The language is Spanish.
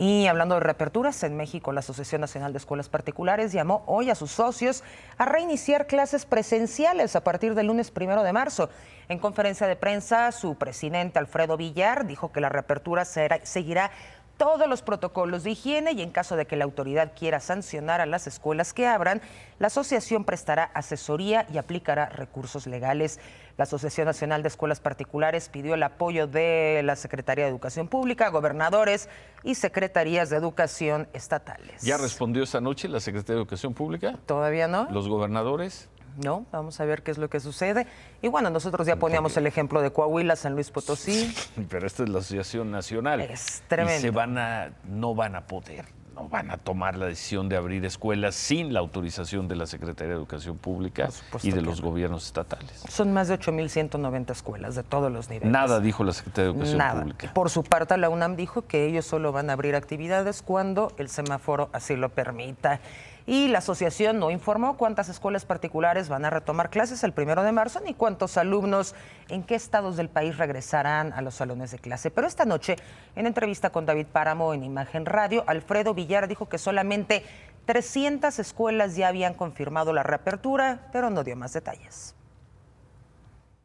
Y hablando de reaperturas, en México la Asociación Nacional de Escuelas Particulares llamó hoy a sus socios a reiniciar clases presenciales a partir del lunes primero de marzo. En conferencia de prensa, su presidente Alfredo Villar dijo que la reapertura seguirá todos los protocolos de higiene y en caso de que la autoridad quiera sancionar a las escuelas que abran, la asociación prestará asesoría y aplicará recursos legales. La Asociación Nacional de Escuelas Particulares pidió el apoyo de la Secretaría de Educación Pública, gobernadores y secretarías de educación estatales. ¿Ya respondió esta noche la Secretaría de Educación Pública? Todavía no. ¿Los gobernadores? ¿no? Vamos a ver qué es lo que sucede. Y bueno, nosotros ya poníamos el ejemplo de Coahuila, San Luis Potosí. Pero esta es la Asociación Nacional. Es tremendo. van a, no van a poder, no van a tomar la decisión de abrir escuelas sin la autorización de la Secretaría de Educación Pública y de los gobiernos estatales. Son más de 8.190 escuelas de todos los niveles. Nada dijo la Secretaría de Educación Nada. Pública. Por su parte, la UNAM dijo que ellos solo van a abrir actividades cuando el semáforo así lo permita y la asociación no informó cuántas escuelas particulares van a retomar clases el primero de marzo ni cuántos alumnos en qué estados del país regresarán a los salones de clase. Pero esta noche, en entrevista con David Páramo en Imagen Radio, Alfredo Villar dijo que solamente 300 escuelas ya habían confirmado la reapertura, pero no dio más detalles.